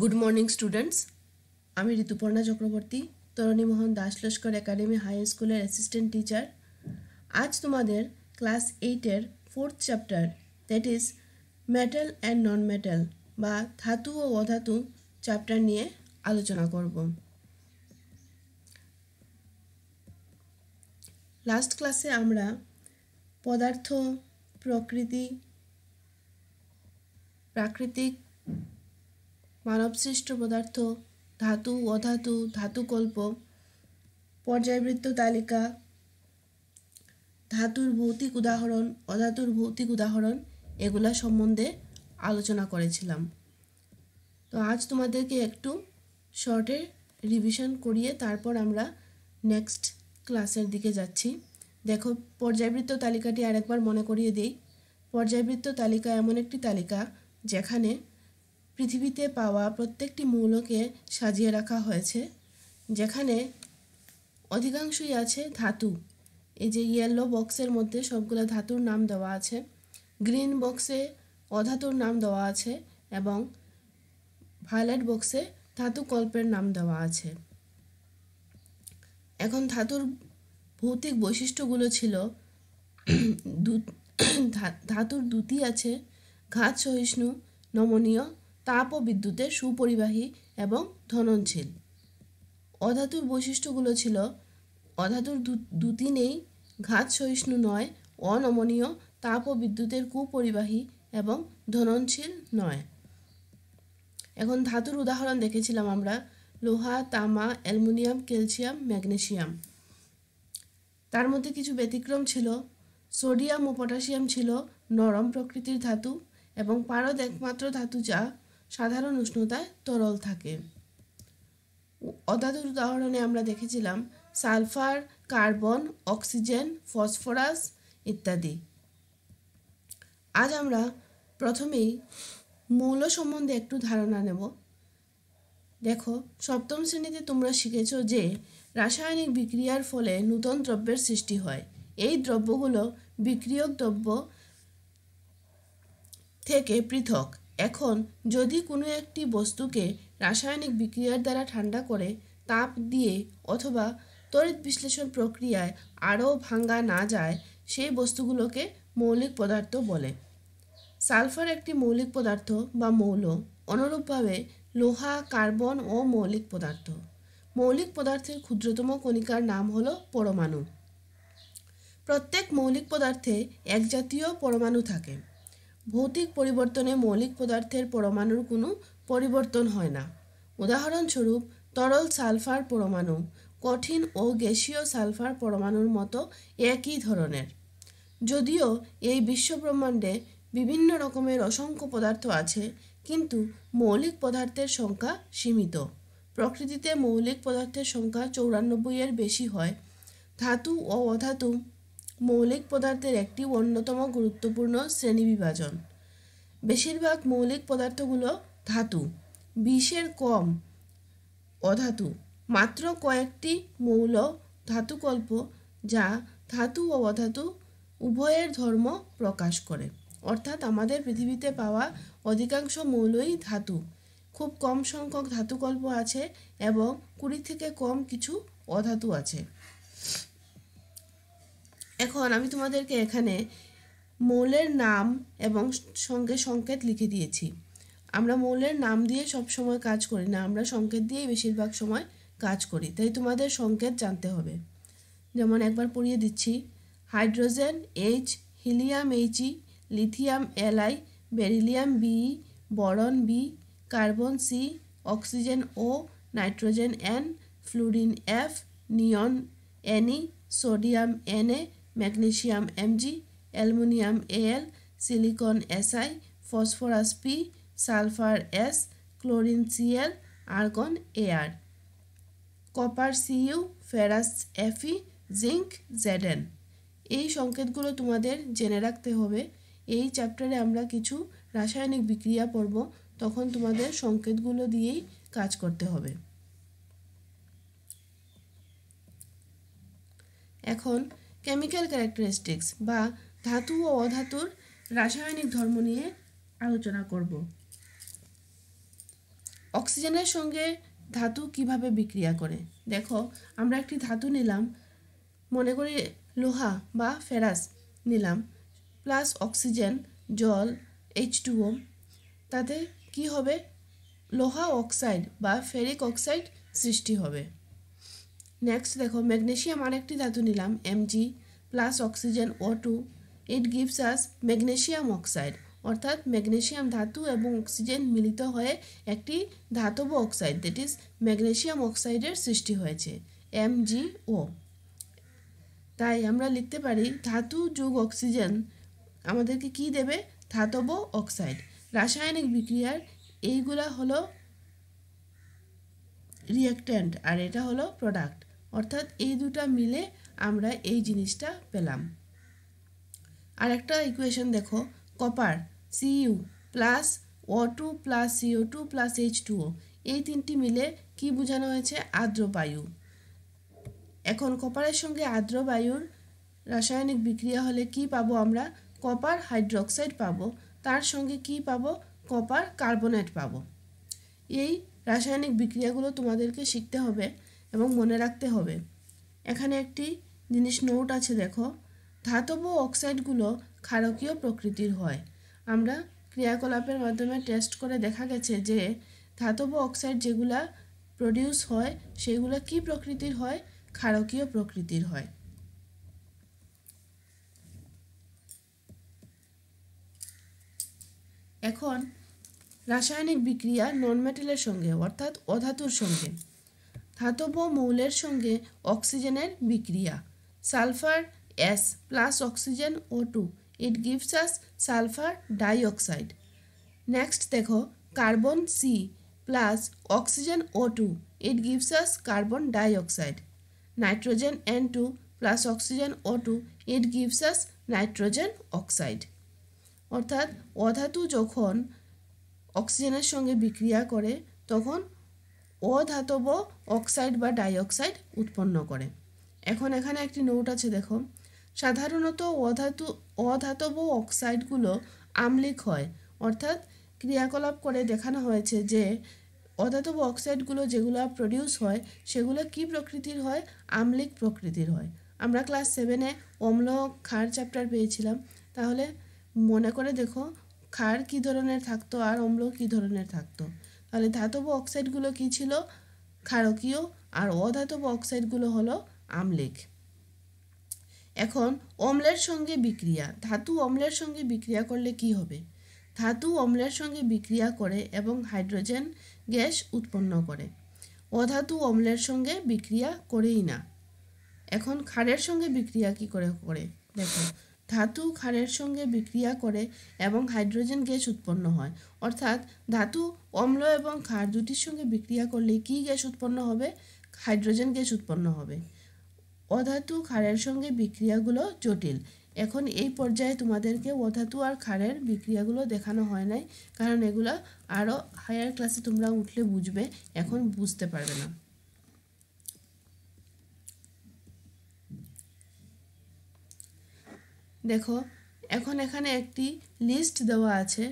good morning students আমি Rituparna Chakraborty Taranimohan Das Laskar academy high স্কুলের assistant teacher আজ তোমাদের ক্লাস এইটের fourth chapter that is metal and non metal বা ধাতু ও অধাতু চ্যাপ্টার নিয়ে আলোচনা করব লাস্ট ক্লাসে আমরা পদার্থ প্রকৃতি প্রাকৃতিক মানবসৃষ্ট পদার্থ ধাতু অধাতু ধাতুকল্প পর্যায়বৃত্ত তালিকা ধাতুর ভৌতিক উদাহরণ অধাতুর ভৌতিক উদাহরণ এগুলা সম্বন্ধে আলোচনা করেছিলাম তো আজ তোমাদেরকে একটু শর্টে রিভিশন করিয়ে তারপর আমরা নেক্সট ক্লাসের দিকে যাচ্ছি দেখো পর্যায়বৃত্ত তালিকাটি আরেকবার মনে করিয়ে দিই পর্যায়বৃত্ত তালিকা এমন একটি তালিকা যেখানে পৃথিবীতে পাওয়া প্রত্যেকটি মৌলকে সাজিয়ে রাখা হয়েছে যেখানে অধিকাংশই আছে ধাতু এই যে ইয়েলো বক্সের মধ্যে সবগুলো ধাতুর নাম দেওয়া আছে গ্রিন বক্সে অধাতুর নাম দেওয়া আছে এবং ভায়োলেট বক্সে ধাতু কল্পের নাম দেওয়া আছে এখন ধাতুর ভৌতিক বৈশিষ্ট্যগুলো ছিল ধাতুর দুটি আছে ঘাত সহিষ্ণু নমনীয় তাপ ও বিদ্যুতের সুপরিবাহী এবং ধননশীল অধাতুর বৈশিষ্ট্যগুলো ছিল অধাতুর দুতিনেই ঘাত সহিষ্ণু নয় অনমনীয় তাপ ও বিদ্যুতের কুপরিবাহী এবং ধননশীল নয় এখন ধাতুর উদাহরণ দেখেছিলাম আমরা লোহা তামা অ্যালুমিনিয়াম ক্যালসিয়াম ম্যাগনেসিয়াম তার মধ্যে কিছু ব্যতিক্রম ছিল সোডিয়াম ও পটাশিয়াম ছিল নরম প্রকৃতির ধাতু এবং পারদ একমাত্র ধাতু যা সাধারণ উষ্ণতায় তরল থাকে অদাতুর উদাহরণে আমরা দেখেছিলাম সালফার কার্বন অক্সিজেন ফসফরাস ইত্যাদি আজ আমরা প্রথমেই মৌল সম্বন্ধে একটু ধারণা নেব দেখো সপ্তম শ্রেণীতে তোমরা শিখেছ যে রাসায়নিক বিক্রিয়ার ফলে নূতন দ্রব্যের সৃষ্টি হয় এই দ্রব্যগুলো বিক্রিয়ক দ্রব্য থেকে পৃথক এখন যদি কোনো একটি বস্তুকে রাসায়নিক বিক্রিয়ার দ্বারা ঠান্ডা করে তাপ দিয়ে অথবা তড়িৎ বিশ্লেষণ প্রক্রিয়ায় আরও ভাঙ্গা না যায় সেই বস্তুগুলোকে মৌলিক পদার্থ বলে সালফার একটি মৌলিক পদার্থ বা মৌল অনুরূপভাবে লোহা কার্বন ও মৌলিক পদার্থ মৌলিক পদার্থের ক্ষুদ্রতম কণিকার নাম হল পরমাণু প্রত্যেক মৌলিক পদার্থে একজাতীয় পরমাণু থাকে ভৌতিক পরিবর্তনে মৌলিক পদার্থের পরমাণুর কোনো পরিবর্তন হয় না উদাহরণস্বরূপ তরল সালফার পরমাণু কঠিন ও গ্যাসীয় সালফার পরমাণুর মতো একই ধরনের যদিও এই বিশ্বব্রহ্মাণ্ডে বিভিন্ন রকমের অসংখ্য পদার্থ আছে কিন্তু মৌলিক পদার্থের সংখ্যা সীমিত প্রকৃতিতে মৌলিক পদার্থের সংখ্যা চৌরানব্বই এর বেশি হয় ধাতু ও অধাতু মৌলিক পদার্থের একটি অন্যতম গুরুত্বপূর্ণ শ্রেণী বিভাজন বেশিরভাগ মৌলিক পদার্থগুলো ধাতু বিশের কম অধাতু মাত্র কয়েকটি মৌল ধাতুকল্প যা ধাতু ও অধাতু উভয়ের ধর্ম প্রকাশ করে অর্থাৎ আমাদের পৃথিবীতে পাওয়া অধিকাংশ মৌলই ধাতু খুব কম সংখ্যক ধাতুকল্প আছে এবং কুড়ি থেকে কম কিছু অধাতু আছে এখন আমি তোমাদেরকে এখানে মৌলের নাম এবং সঙ্গে সংকেত লিখে দিয়েছি আমরা মৌলের নাম দিয়ে সব সময় কাজ করি না আমরা সংকেত দিয়ে বেশিরভাগ সময় কাজ করি তাই তোমাদের সংকেত জানতে হবে যেমন একবার পড়িয়ে দিচ্ছি hydrogen H helium H E e, lithium L I beryllium B e, boron B carbon C oxygen O nitrogen N fluorine F neon N E e, sodium এ magnesium M G aluminium L silicon S I phosphorus P sulphur S chlorine C L argon A R copper C U ferrous F E zinc Z N এই সংকেতগুলো তোমাদের জেনে রাখতে হবে এই চ্যাপ্টারে আমরা কিছু রাসায়নিক বিক্রিয়া পড়ব তখন তোমাদের সংকেতগুলো দিয়েই কাজ করতে হবে এখন কেমিক্যাল ক্যারেক্টারিস্টিক্স বা ধাতু ও অধাতুর রাসায়নিক ধর্ম নিয়ে আলোচনা করব অক্সিজেনের সঙ্গে ধাতু কিভাবে বিক্রিয়া করে দেখো আমরা একটি ধাতু নিলাম মনে করি লোহা বা ফেরাস নিলাম প্লাস অক্সিজেন জল এইচ তাতে কি হবে লোহা অক্সাইড বা ফেরিক অক্সাইড সৃষ্টি হবে নেক্সট দেখো ম্যাগনেশিয়াম আরেকটি ধাতু নিলাম M G plus oxygen O two it gives us magnesium oxide অর্থাৎ ম্যাগনেশিয়াম ধাতু এবং অক্সিজেন মিলিত হয়ে একটি ধাতব অক্সাইড দ্যাট ইজ ম্যাগনেশিয়াম অক্সাইডের সৃষ্টি হয়েছে ও তাই আমরা লিখতে পারি ধাতু যুগ অক্সিজেন আমাদেরকে কি দেবে ধাতব অক্সাইড রাসায়নিক বিক্রিয়ার এইগুলা হলো রিয়াক্ট্যান্ট আর এটা হলো প্রোডাক্ট অর্থাৎ এই দুটা মিলে আমরা এই জিনিসটা পেলাম আর একটা ইকুয়েশন দেখো copper C U plus O two plus C O two plus H two এই তিনটি মিলে কি বোঝানো হয়েছে আর্দ্র বায়ু এখন কপারের সঙ্গে আর্দ্র বায়ুর রাসায়নিক বিক্রিয়া হলে কি পাবো আমরা কপার হাইড্রোক্সাইড পাবো তার সঙ্গে কি পাবো কপার কার্বোনেট পাবো এই রাসায়নিক বিক্রিয়াগুলো তোমাদেরকে শিখতে হবে এবং মনে রাখতে হবে এখানে একটি জিনিস নোট আছে দেখো ধাতব অক্সাইডগুলো ক্ষারকীয় প্রকৃতির হয় আমরা ক্রিয়াকলাপের মাধ্যমে টেস্ট করে দেখা গেছে যে ধাতব অক্সাইড যেগুলা প্রডিউস হয় সেগুলো কি প্রকৃতির হয় ক্ষারকীয় প্রকৃতির হয় এখন রাসায়নিক বিক্রিয়া নন মেটেলের সঙ্গে অর্থাৎ অধাতুর সঙ্গে ধাতব মৌলের সঙ্গে অক্সিজেনের বিক্রিয়া sulphur S plus oxygen O two it gives us sulphur dioxide next দেখো carbon C plus oxygen O two it gives us carbon dioxide nitrogen N two plus oxygen O two it gives us nitrogen oxide অর্থাৎ অধাতু যখন অক্সিজেনের সঙ্গে বিক্রিয়া করে তখন অধাতব oxide বা ডাইঅক্সাইড উৎপন্ন করে এখন এখানে একটি নোট আছে দেখো সাধারণত অধাতু অধাতব অক্সাইডগুলো আমলিক হয় অর্থাৎ ক্রিয়াকলাপ করে দেখানো হয়েছে যে অধাতব অক্সাইডগুলো যেগুলো প্রডিউস হয় সেগুলো কি প্রকৃতির হয় আমলিক প্রকৃতির হয় আমরা ক্লাস সেভেনে অম্ল ক্ষার চ্যাপ্টার পেয়েছিলাম তাহলে মনে করে দেখো ক্ষার কী ধরনের থাকতো আর অম্ল কী ধরনের থাকতো তাহলে ধাতব অক্সাইডগুলো কী ছিল ক্ষারকীয় আর অধাতব অক্সাইডগুলো হলো আমলেক এখন অম্লের সঙ্গে বিক্রিয়া ধাতু অম্লের সঙ্গে বিক্রিয়া করলে কি হবে ধাতু অম্লের সঙ্গে বিক্রিয়া করে এবং হাইড্রোজেন গ্যাস উৎপন্ন করে অধাতু অম্লের সঙ্গে বিক্রিয়া করেই না এখন ক্ষারের সঙ্গে বিক্রিয়া কি করে করে দেখো ধাতু ক্ষারের সঙ্গে বিক্রিয়া করে এবং হাইড্রোজেন গ্যাস উৎপন্ন হয় অর্থাৎ ধাতু অম্ল এবং ক্ষার দুটির সঙ্গে বিক্রিয়া করলে কি গ্যাস উৎপন্ন হবে হাইড্রোজেন গ্যাস উৎপন্ন হবে অধাতু ক্ষারের সঙ্গে বিক্রিয়াগুলো জটিল এখন এই পর্যায়ে তোমাদেরকে অধাতু আর ক্ষারের বিক্রিয়াগুলো দেখানো হয় নাই কারণ এগুলো আরও হায়ার ক্লাসে তোমরা উঠলে বুঝবে এখন বুঝতে পারবে না দেখো এখন এখানে একটি লিস্ট দেওয়া আছে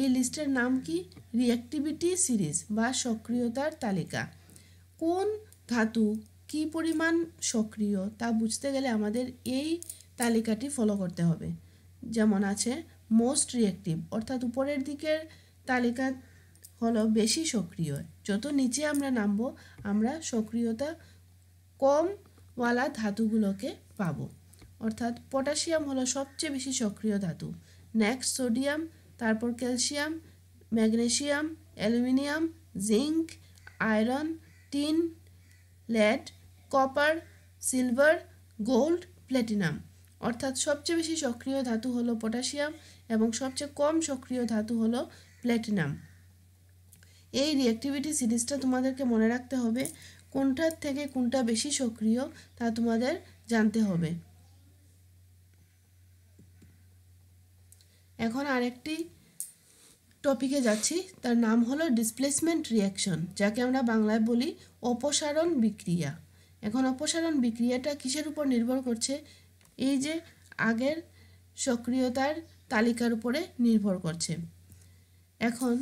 এই লিস্টের নাম কি রিঅ্যাক্টিভিটি সিরিজ বা সক্রিয়তার তালিকা কোন ধাতু কি পরিমাণ সক্রিয় তা বুঝতে গেলে আমাদের এই তালিকাটি ফলো করতে হবে যেমন আছে মোস্ট রিয়েক্টিভ অর্থাৎ উপরের দিকের তালিকা হলো বেশি সক্রিয় যত নিচে আমরা নামব আমরা সক্রিয়তা কমওয়ালা ধাতুগুলোকে পাবো অর্থাৎ পটাশিয়াম হলো সবচেয়ে বেশি সক্রিয় ধাতু নেক্সট সোডিয়াম তারপর calcium magnesium aluminium zinc iron tin lead copper silver gold platinum অর্থাৎ সবচেয়ে বেশি সক্রিয় ধাতু হলো পটাশিয়াম এবং সবচেয়ে কম সক্রিয় ধাতু হলো প্ল্যাটিনাম এই রিয়েক্টিভিটি সিরিজটা তোমাদেরকে মনে রাখতে হবে কোনটার থেকে কোনটা বেশি সক্রিয় তা তোমাদের জানতে হবে এখন আরেকটি টপিকে যাচ্ছি তার নাম হলো ডিসপ্লেসমেন্ট রিয়াকশন যাকে আমরা বাংলায় বলি অপসারণ বিক্রিয়া এখন অপসারণ বিক্রিয়াটা কিসের উপর নির্ভর করছে এই যে আগের সক্রিয়তার তালিকার উপরে নির্ভর করছে এখন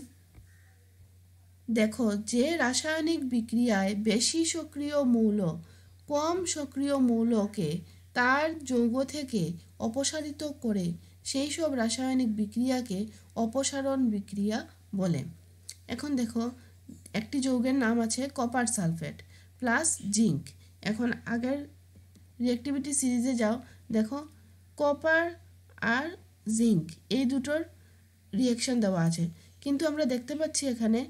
দেখো যে রাসায়নিক বিক্রিয়ায় বেশি সক্রিয় মৌল কম সক্রিয় মৌলকে তার যৌগ থেকে অপসারিত করে সেই সব রাসায়নিক বিক্রিয়াকে অপসারণ বিক্রিয়া বলে এখন দেখো একটি যৌগের নাম আছে কপার সালফেট প্লাস জিঙ্ক এখন আগের রিয়েক্টিভিটি সিরিজে যাও দেখো কপার আর জিঙ্ক এই দুটোর রিয়েকশন দেওয়া আছে কিন্তু আমরা দেখতে পাচ্ছি এখানে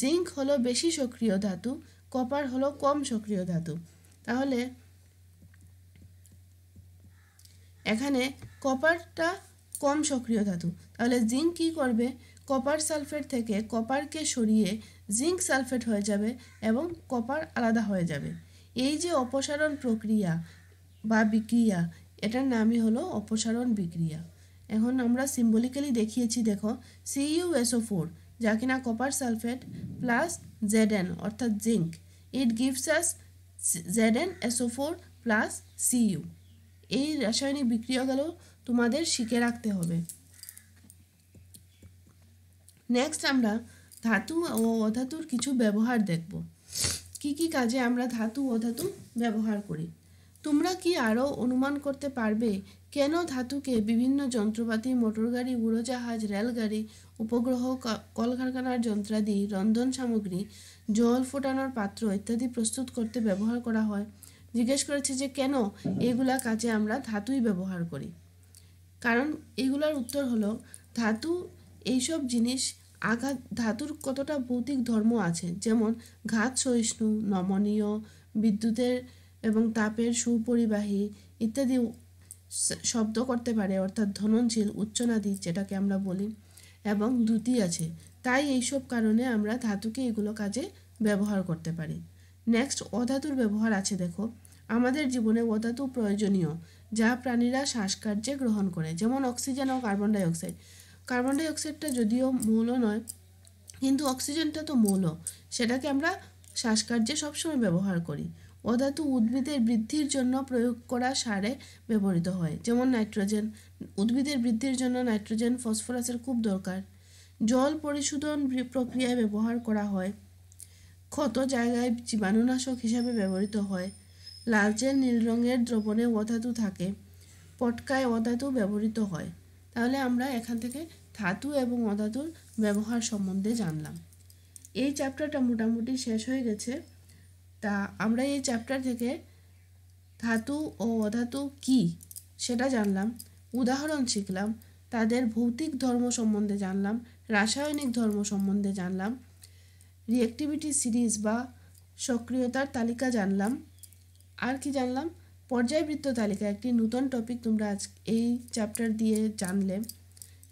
জিঙ্ক হলো বেশি সক্রিয় ধাতু কপার হলো কম সক্রিয় ধাতু তাহলে এখানে কপারটা কম সক্রিয় ধাতু তাহলে জিঙ্ক কী করবে কপার সালফেট থেকে কপারকে সরিয়ে জিঙ্ক সালফেট হয়ে যাবে এবং কপার আলাদা হয়ে যাবে এই যে অপসারণ প্রক্রিয়া বা বিক্রিয়া এটার নামই হলো অপসারণ বিক্রিয়া এখন আমরা সিম্বলিক্যালি দেখিয়েছি দেখো সিইউএসও ফোর যা কিনা কপার সালফেট প্লাস জেডেন অর্থাৎ zinc it gives us Z N S O four plus C U এই রাসায়নিক বিক্রিয়া গেল তোমাদের শিখে রাখতে হবে নেক্সট আমরা ধাতু ও অধাতুর কিছু ব্যবহার দেখব কি কি কাজে আমরা ধাতু অধাতু ব্যবহার করি তোমরা কি আরও অনুমান করতে পারবে কেন ধাতুকে বিভিন্ন যন্ত্রপাতি মোটরগাড়ি উড়োজাহাজ রেলগাড়ি উপগ্রহ কলকারখানার যন্ত্রাদি রন্ধন সামগ্রী জল ফোটানোর পাত্র ইত্যাদি প্রস্তুত করতে ব্যবহার করা হয় জিজ্ঞেস করেছে যে কেন এগুলা কাজে আমরা ধাতুই ব্যবহার করি কারণ এগুলোর উত্তর হলো ধাতু এইসব জিনিস আঘাত ধাতুর কতটা ভৌতিক ধর্ম আছে যেমন ঘাত সহিষ্ণু নমনীয় বিদ্যুতের এবং তাপের সুপরিবাহী ইত্যাদি শব্দ করতে পারে অর্থাৎ ধননশীল উচ্চনাদি যেটাকে আমরা বলি এবং দ্যুতি আছে তাই এইসব কারণে আমরা ধাতুকে এগুলো কাজে ব্যবহার করতে পারি নেক্সট অধাতুর ব্যবহার আছে দেখো আমাদের জীবনে অধাতু প্রয়োজনীয় যা প্রাণীরা শ্বাসকার্যে গ্রহণ করে যেমন অক্সিজেন ও কার্বন ডাইঅক্সাইড কার্বন ডাইঅক্সাইডটা যদিও মৌল নয় কিন্তু অক্সিজেনটা তো মৌল সেটাকে আমরা শ্বাসকার্যে সবসময় ব্যবহার করি অধাতু উদ্ভিদের বৃদ্ধির জন্য প্রয়োগ করা সারে ব্যবহৃত হয় যেমন নাইট্রোজেন উদ্ভিদের বৃদ্ধির জন্য নাইট্রোজেন ফসফরাসের খুব দরকার জল পরিশোধন প্রক্রিয়ায় ব্যবহার করা হয় ক্ষত জায়গায় জীবাণুনাশক হিসাবে ব্যবহৃত হয় লালচে নীল রঙের দ্রবণে অধাতু থাকে পটকায় অধাতু ব্যবহৃত হয় তাহলে আমরা এখান থেকে ধাতু এবং অধাতুর ব্যবহার সম্বন্ধে জানলাম এই চ্যাপ্টারটা মোটামুটি শেষ হয়ে গেছে তা আমরা এই চ্যাপ্টার থেকে ধাতু ও অধাতু কি সেটা জানলাম উদাহরণ শিখলাম তাদের ভৌতিক ধর্ম সম্বন্ধে জানলাম রাসায়নিক ধর্ম সম্বন্ধে জানলাম রিয়েক্টিভিটি সিরিজ বা সক্রিয়তার তালিকা জানলাম আর কি জানলাম পর্যায়বৃত্ত তালিকা একটি নূতন টপিক তোমরা আজ এই চ্যাপ্টার দিয়ে জানলে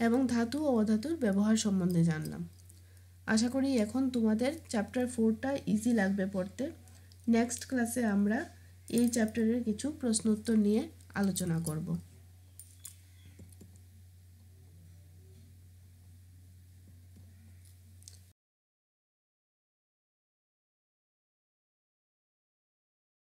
এবং ধাতু ও অধাতুর ব্যবহার সম্বন্ধে জানলাম আশা করি এখন তোমাদের চ্যাপ্টার ফোরটা ইজি লাগবে পড়তে নেক্সট ক্লাসে আমরা এই চ্যাপ্টারের কিছু প্রশ্নোত্তর নিয়ে আলোচনা করব